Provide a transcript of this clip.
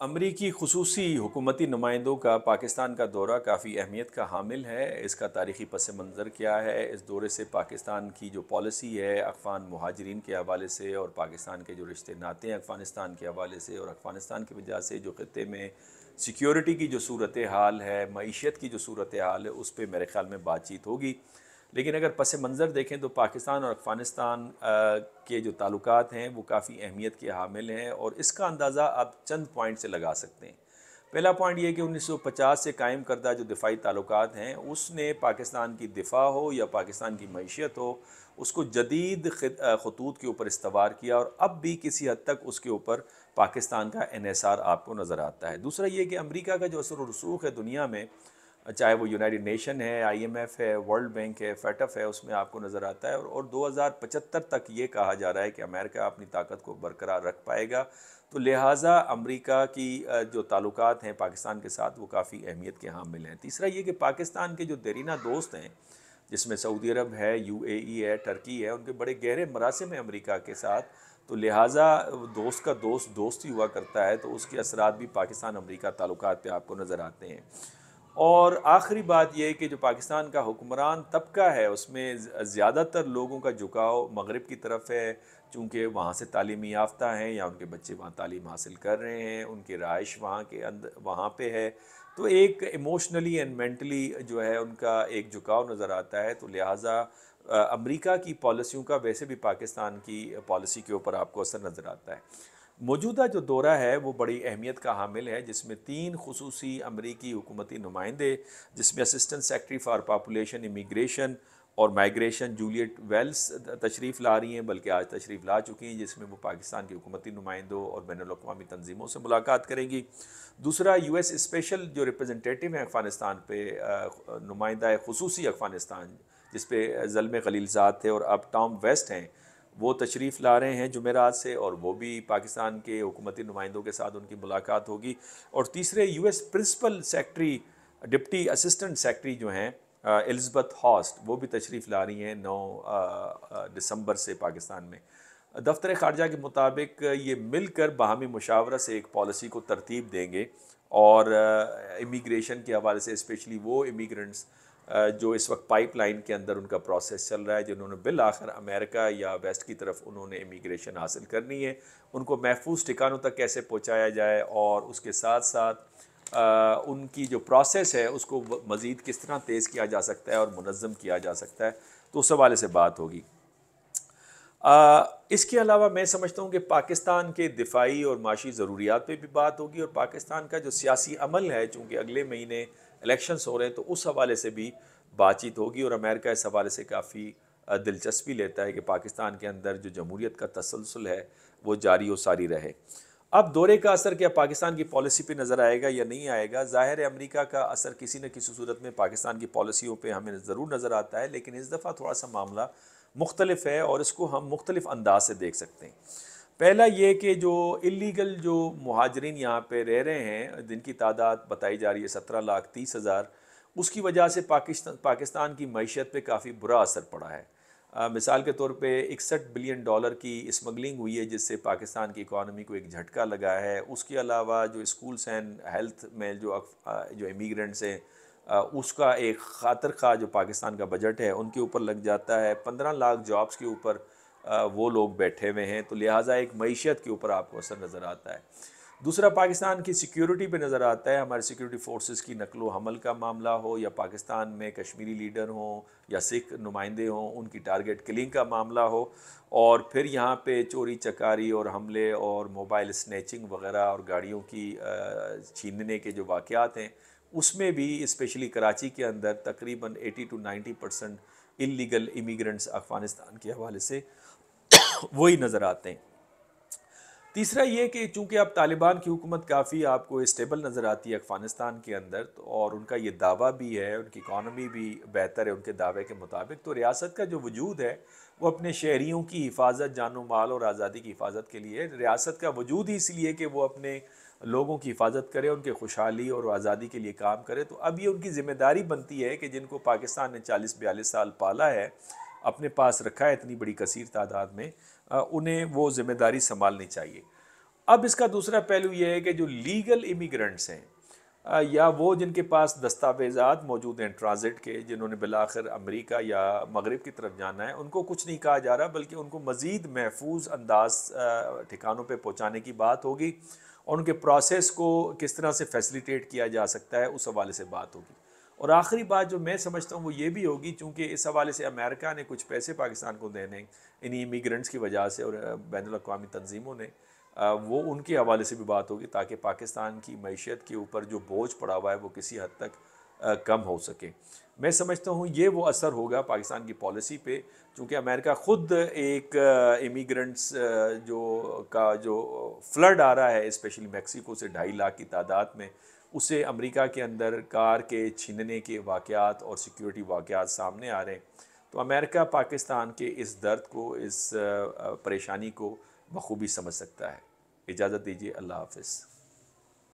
अमरीकी खसूसी हुकूमती नुमाइंदों का पाकिस्तान का दौरा काफ़ी अहमियत का हामिल है इसका तारीखी पस मंज़र क्या है इस दौरे से पाकिस्तान की जो पॉलिसी है अफ़ान महाजरीन के हवाले से और पाकिस्तान के जो रिश्ते नाते हैं अफ़गानिस्तान के हवाले से और अफ़गानिस्तान की वजह से जो खत्े में सिक्योरिटी की जो सूरत हाल है मीशत की जो सूरत हाल है उस पर मेरे ख्याल में बातचीत होगी लेकिन अगर पस मंज़र देखें तो पाकिस्तान और अफ़गानिस्तान के जो ताल्लुक हैं वो काफ़ी अहमियत के हामिल हैं और इसका अंदाज़ा आप चंद पॉइंट से लगा सकते हैं पहला पॉइंट ये कि 1950 से कायम करदा जो दिफाई ताल्लुक हैं उसने पाकिस्तान की दिफा हो या पाकिस्तान की मीशत हो उसको जदीद खतूत के ऊपर इस्तवार किया और अब भी किसी हद तक उसके ऊपर पाकिस्तान का इसार आपको नज़र आता है दूसरा ये कि अमरीका का जो असर रसूख है दुनिया में चाहे वो यूनाइटेड नेशन है आईएमएफ है वर्ल्ड बैंक है फैटफ है उसमें आपको नज़र आता है और, और 2075 तक ये कहा जा रहा है कि अमेरिका अपनी ताकत को बरकरार रख पाएगा तो लिहाजा अमेरिका की जो ताल्लुक हैं पाकिस्तान के साथ वो काफ़ी अहमियत के हामिल हैं तीसरा ये कि पाकिस्तान के जो देरीना दोस्त हैं जिसमें सऊदी अरब है यूएई e है टर्की है उनके बड़े गहरे मरासम हैं अमेरिका के साथ तो लिहाजा दोस्त का दोस्त दोस्त ही हुआ करता है तो उसके असरात भी पाकिस्तान अमेरिका ताल्लुक पे आपको नज़र आते हैं और आखिरी बात यह कि जो पाकिस्तान का हुक्मरान तबका है उसमें ज़्यादातर लोगों का झुकाव मगरब की तरफ है चूँकि वहाँ से तालीम याफ्ता हैं या उनके बच्चे वहाँ तालीम हासिल कर रहे हैं उनकी रहाइश वहाँ के अंदर वहाँ पर है तो एक इमोशनली एंड मैंटली जो है उनका एक झुकाव नज़र आता है तो लिहाजा अमरीका की पॉलिसियों का वैसे भी पाकिस्तान की पॉलिसी के ऊपर आपको असर नज़र आता है मौजूदा जो दौरा है वो बड़ी अहमियत का हामिल है जिसमें तीन खसूसी अमरीकी हुकूमती नुमाइंदे जिसमें assistant secretary for population immigration और माइग्रेशन जूलियट वेल्स तशरीफ़ ला रही हैं बल्कि आज तशरीफ़ ला चुकी हैं जिसमें वो पाकिस्तान की हुकूमती नुमाइंदों और बैन अवी तनजीमों से मुलाकात करेंगी दूसरा यू एस स्पेशल जो रिप्रजेंटेटिव हैं अफ़गानिस्तान पर नुमाइंदा खसूसी अफ़गानिस्तान जिसपे जलम खलीलजाद थे और अब टॉम वेस्ट हैं वो तशरीफ़ ला रहे हैं जुमेरात से और वो भी पाकिस्तान के हुकूमती नुमाइंदों के साथ उनकी मुलाकात होगी और तीसरे U S principal secretary deputy assistant secretary जो हैं एलिजबथ हॉस्ट वो भी तशरीफ़ ला रही हैं नौ दिसंबर से पाकिस्तान में दफ्तर ख़ारजा के मुताबिक ये मिलकर बाहमी मुशावरा से एक पॉलिसी को तरतीब देंगे और इमिग्रेशन के हवाले से इस्पेशली वो इमीग्रेंट्स जो इस वक्त पाइपलाइन के अंदर उनका प्रोसेस चल रहा है जिन्होंने बिल आखिर अमेरिका या वेस्ट की तरफ उन्होंने इमिग्रेशन हासिल करनी है उनको महफूज ठिकानों तक कैसे पहुँचाया जाए और उसके साथ साथ आ, उनकी जो प्रोसेस है उसको मज़ीद किस तरह तेज़ किया जा सकता है और मुनज़म किया जा सकता है तो उस हवाले से बात होगी इसके अलावा मैं समझता हूँ कि पाकिस्तान के दिफाई और माशी ज़रूरियात पे भी बात होगी और पाकिस्तान का जो सियासी अमल है चूँकि अगले महीने इलेक्शंस हो रहे हैं तो उस हवाले से भी बातचीत होगी और अमेरिका इस हवाले से काफ़ी दिलचस्पी लेता है कि पाकिस्तान के अंदर जो जमहूरीत का तसलसल है वो जारी व सारी रहे अब दौरे का असर क्या पाकिस्तान की पॉलिसी पे नज़र आएगा या नहीं आएगा जाहिर है अमेरिका का असर किसी न किसी सूरत में पाकिस्तान की पॉलिसियों पे हमें ज़रूर नज़र आता है लेकिन इस दफ़ा थोड़ा सा मामला मुख्तलिफ है और इसको हम मुख्तलिफ अंदाज से देख सकते हैं पहला ये कि जो इलीगल जो महाजरीन यहाँ पर रह रहे हैं जिनकी तादाद बताई जा रही है सत्रह लाख तीस हज़ार उसकी वजह से पाकिस्तान पाकिस्तान की मीशत पर काफ़ी बुरा असर पड़ा है मिसाल के तौर पे इकसठ बिलियन डॉलर की स्मगलिंग हुई है जिससे पाकिस्तान की इकानमी को एक झटका लगा है उसके अलावा जो स्कूल्स एंड हेल्थ में जो जो इमीग्रेंट्स हैं उसका एक खातर खा जो पाकिस्तान का बजट है उनके ऊपर लग जाता है पंद्रह लाख जॉब्स के ऊपर वो लोग बैठे हुए हैं तो लिहाजा एक मीशत के ऊपर आपको असर नज़र आता है दूसरा पाकिस्तान की सिक्योरिटी पे नज़र आता है हमारे सिक्योरिटी फोर्सेस की नकलो हमल का मामला हो या पाकिस्तान में कश्मीरी लीडर हों या सिख नुमाइंदे हों उनकी टारगेट किलिंग का मामला हो और फिर यहाँ पे चोरी चकारी और हमले और मोबाइल स्नैचिंग वगैरह और गाड़ियों की छीनने के जो वाक़ात हैं उसमें भी इस्पेशली कराची के अंदर तकरीबन eighty two ninety percent illegal immigrants Afghanistan के हवाले से वही नज़र आते हैं तीसरा ये कि चूंकि अब तालिबान की हुकूमत काफ़ी आपको स्टेबल नज़र आती है अफगानिस्तान के अंदर तो और उनका ये दावा भी है उनकी इकानमी भी बेहतर है उनके दावे के मुताबिक तो रियासत का जो वजूद है वो अपने शहरीों की हिफाजत जानो माल और आज़ादी की हिफाजत के लिए रियासत का वजूद ही इसलिए कि वो अपने लोगों की हिफाजत करे उनके खुशहाली और आज़ादी के लिए काम करे तो अब ये उनकी ज़िम्मेदारी बनती है कि जिनको पाकिस्तान ने चालीस बयालीस साल पाला है अपने पास रखा है इतनी बड़ी कसीर तादाद में उन्हें वो ज़िम्मेदारी संभालनी चाहिए अब इसका दूसरा पहलू यह है कि जो लीगल इमिग्रेंट्स हैं या वो जिनके पास दस्तावेजात मौजूद हैं ट्रांज़िट के जिन्होंने बिलाखिर अमेरिका या मगरब की तरफ जाना है उनको कुछ नहीं कहा जा रहा बल्कि उनको मज़ीद महफूज अंदाज ठिकानों पर पहुँचाने की बात होगी और उनके प्रोसेस को किस तरह से फैसिलिटेट किया जा सकता है उस हवाले से बात होगी और आखिरी बात जो मैं समझता हूँ वो ये भी होगी चूँकि इस हवाले से अमेरिका ने कुछ पैसे पाकिस्तान को देने इन्हीं इमीग्रेंट्स की वजह से और बैन अवी तनजीमों ने वो उनके हवाले से भी बात होगी ताकि पाकिस्तान की मीशत के ऊपर जो बोझ पड़ा हुआ है वो किसी हद तक कम हो सके मैं समझता हूँ ये वो असर होगा पाकिस्तान की पॉलिसी पे चूँकि अमेरिका ख़ुद एक इमीग्रेंट्स जो का जो फ्लड आ रहा है स्पेशली मैक्सिको से ढाई लाख की तादाद में उसे अमेरिका के अंदर कार के छीनने के वाक़ात और सिक्योरिटी वाक़ात सामने आ रहे हैं तो अमेरिका पाकिस्तान के इस दर्द को इस परेशानी को बखूबी समझ सकता है इजाज़त दीजिए अल्लाह हाफिज़